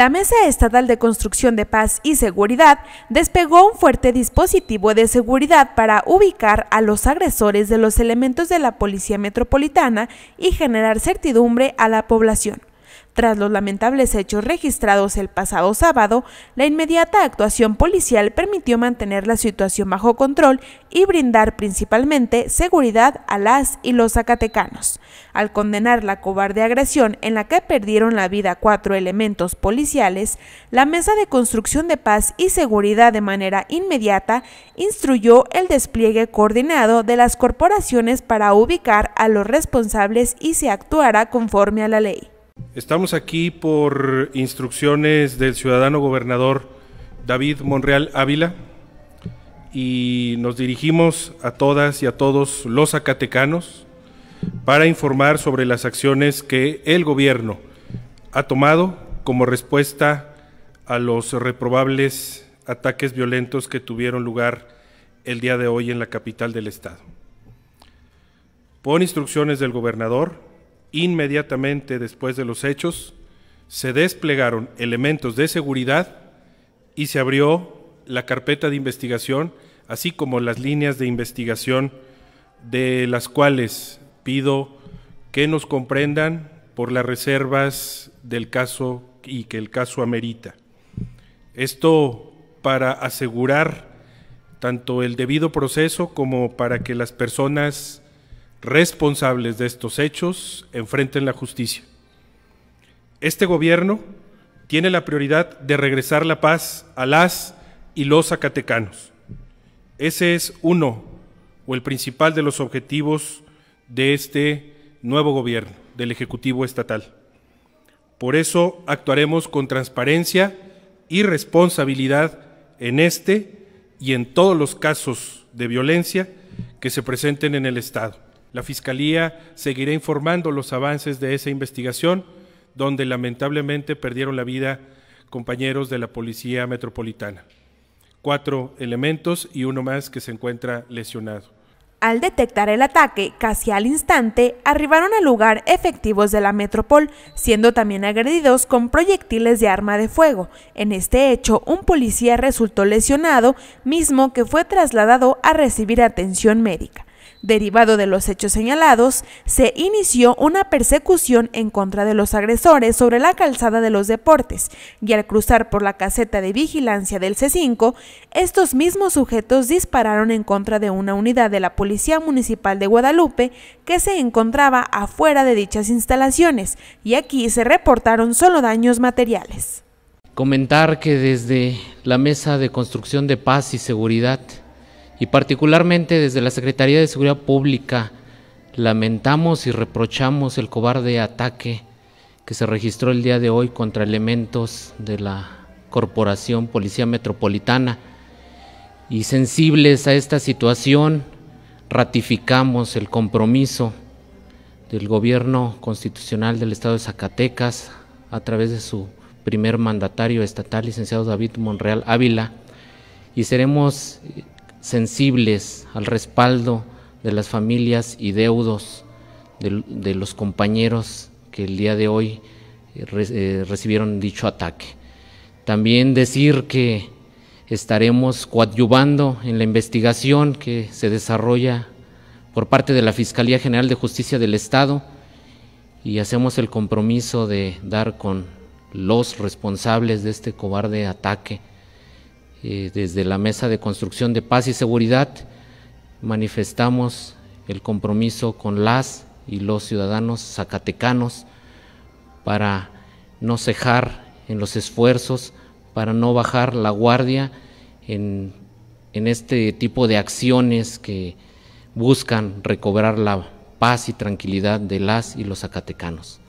la Mesa Estatal de Construcción de Paz y Seguridad despegó un fuerte dispositivo de seguridad para ubicar a los agresores de los elementos de la Policía Metropolitana y generar certidumbre a la población. Tras los lamentables hechos registrados el pasado sábado, la inmediata actuación policial permitió mantener la situación bajo control y brindar principalmente seguridad a las y los zacatecanos. Al condenar la cobarde agresión en la que perdieron la vida cuatro elementos policiales, la Mesa de Construcción de Paz y Seguridad de manera inmediata instruyó el despliegue coordinado de las corporaciones para ubicar a los responsables y se actuará conforme a la ley. Estamos aquí por instrucciones del ciudadano gobernador David Monreal Ávila y nos dirigimos a todas y a todos los acatecanos para informar sobre las acciones que el gobierno ha tomado como respuesta a los reprobables ataques violentos que tuvieron lugar el día de hoy en la capital del estado. Por instrucciones del gobernador, Inmediatamente después de los hechos, se desplegaron elementos de seguridad y se abrió la carpeta de investigación, así como las líneas de investigación de las cuales pido que nos comprendan por las reservas del caso y que el caso amerita. Esto para asegurar tanto el debido proceso como para que las personas responsables de estos hechos enfrenten la justicia. Este gobierno tiene la prioridad de regresar la paz a las y los zacatecanos. Ese es uno o el principal de los objetivos de este nuevo gobierno, del Ejecutivo Estatal. Por eso actuaremos con transparencia y responsabilidad en este y en todos los casos de violencia que se presenten en el Estado la Fiscalía seguirá informando los avances de esa investigación, donde lamentablemente perdieron la vida compañeros de la Policía Metropolitana. Cuatro elementos y uno más que se encuentra lesionado. Al detectar el ataque, casi al instante, arribaron al lugar efectivos de la Metropol, siendo también agredidos con proyectiles de arma de fuego. En este hecho, un policía resultó lesionado, mismo que fue trasladado a recibir atención médica. Derivado de los hechos señalados, se inició una persecución en contra de los agresores sobre la calzada de los deportes y al cruzar por la caseta de vigilancia del C5, estos mismos sujetos dispararon en contra de una unidad de la Policía Municipal de Guadalupe que se encontraba afuera de dichas instalaciones y aquí se reportaron solo daños materiales. Comentar que desde la Mesa de Construcción de Paz y Seguridad, y particularmente desde la Secretaría de Seguridad Pública lamentamos y reprochamos el cobarde ataque que se registró el día de hoy contra elementos de la Corporación Policía Metropolitana y sensibles a esta situación ratificamos el compromiso del gobierno constitucional del estado de Zacatecas a través de su primer mandatario estatal, licenciado David Monreal Ávila, y seremos sensibles al respaldo de las familias y deudos de, los compañeros que el día de hoy eh, eh, recibieron dicho ataque. También decir que estaremos coadyuvando en la investigación que se desarrolla por parte de la Fiscalía General de Justicia del Estado y hacemos el compromiso de dar con los responsables de este cobarde ataque eh, desde la Mesa de Construcción de Paz y Seguridad, manifestamos el compromiso con las y los ciudadanos zacatecanos para no cejar en los esfuerzos, para no bajar la guardia en, en este tipo de acciones que buscan recobrar la paz y tranquilidad de las y los zacatecanos.